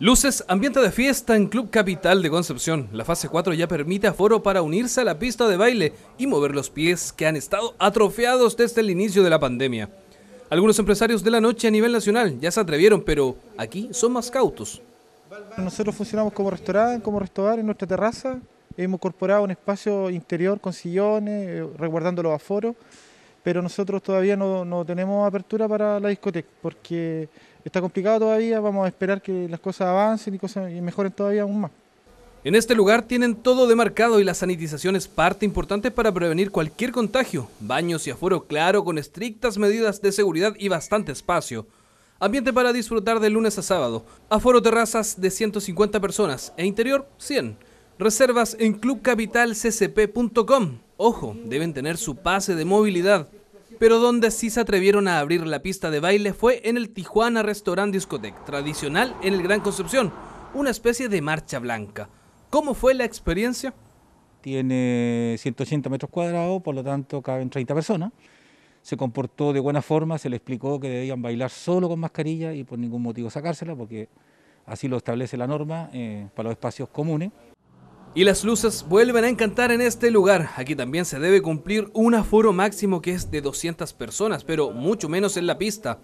Luces, ambiente de fiesta en Club Capital de Concepción. La fase 4 ya permite aforo para unirse a la pista de baile y mover los pies que han estado atrofiados desde el inicio de la pandemia. Algunos empresarios de la noche a nivel nacional ya se atrevieron, pero aquí son más cautos. Nosotros funcionamos como restaurante, como restaurante en nuestra terraza. Hemos incorporado un espacio interior con sillones, eh, resguardando los aforos pero nosotros todavía no, tenemos apertura para la discoteca, porque está complicado todavía, vamos a esperar que las cosas avancen y, cosas, y mejoren todavía aún más. En este lugar tienen todo demarcado y la sanitización es parte importante para prevenir cualquier contagio. Baños y aforo claro con estrictas medidas de seguridad y bastante espacio. Ambiente para disfrutar de lunes a sábado. Aforo terrazas de 150 personas e interior 100. Reservas en clubcapitalccp.com. Ojo, deben tener su pase de movilidad. Pero donde sí se atrevieron a abrir la pista de baile fue en el Tijuana Restaurant Discotec, tradicional en el Gran Concepción, una especie de marcha blanca. ¿Cómo fue la experiencia? Tiene 180 metros cuadrados, por lo tanto caben 30 personas. Se comportó de buena forma, se le explicó que debían bailar solo con mascarilla y por ningún motivo sacársela, porque así lo establece la norma eh, para los espacios comunes. Y las luces vuelven a encantar en este lugar. Aquí también se debe cumplir un aforo máximo que es de 200 personas, pero mucho menos en la pista.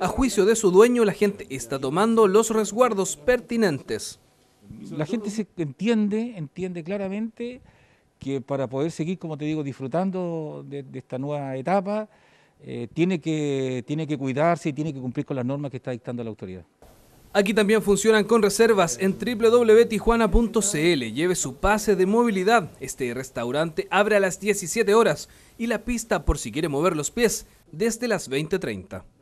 A juicio de su dueño, la gente está tomando los resguardos pertinentes. La gente se entiende, entiende claramente que para poder seguir, como te digo, disfrutando de, esta nueva etapa, eh, tiene, que, tiene que cuidarse y tiene que cumplir con las normas que está dictando la autoridad. Aquí también funcionan con reservas en www.tijuana.cl. Lleve su pase de movilidad. Este restaurante abre a las 17 horas y la pista por si quiere mover los pies desde las 20.30.